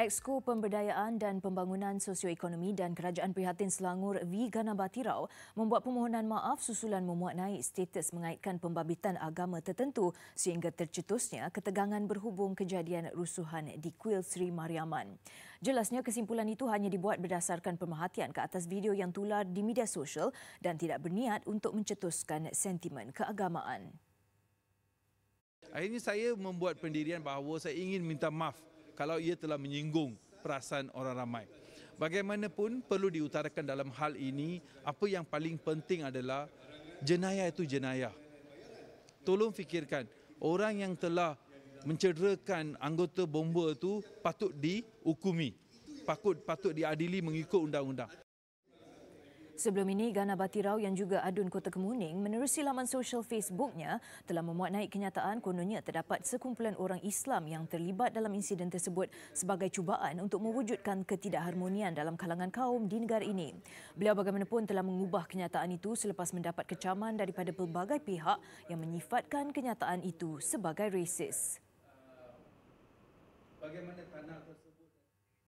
Exko Pemberdayaan dan Pembangunan Sosioekonomi dan Kerajaan Prihatin Selangor V. Ganabatirau membuat permohonan maaf susulan memuat naik status mengaitkan pembabitan agama tertentu sehingga tercetusnya ketegangan berhubung kejadian rusuhan di Kuil Sri Mariaman. Jelasnya kesimpulan itu hanya dibuat berdasarkan pemerhatian ke atas video yang tular di media sosial dan tidak berniat untuk mencetuskan sentimen keagamaan. Akhirnya saya membuat pendirian bahawa saya ingin minta maaf kalau ia telah menyinggung perasaan orang ramai. Bagaimanapun perlu diutarakan dalam hal ini, apa yang paling penting adalah jenayah itu jenayah. Tolong fikirkan, orang yang telah mencederakan anggota bomba itu patut dihukumi, patut, patut diadili mengikut undang-undang. Sebelum ini, Gana Batirau yang juga adun Kota Kemuning menerusi laman sosial Facebooknya telah memuat naik kenyataan kononnya terdapat sekumpulan orang Islam yang terlibat dalam insiden tersebut sebagai cubaan untuk mewujudkan ketidakharmonian dalam kalangan kaum di negara ini. Beliau bagaimanapun telah mengubah kenyataan itu selepas mendapat kecaman daripada pelbagai pihak yang menyifatkan kenyataan itu sebagai rasis. Bagaimana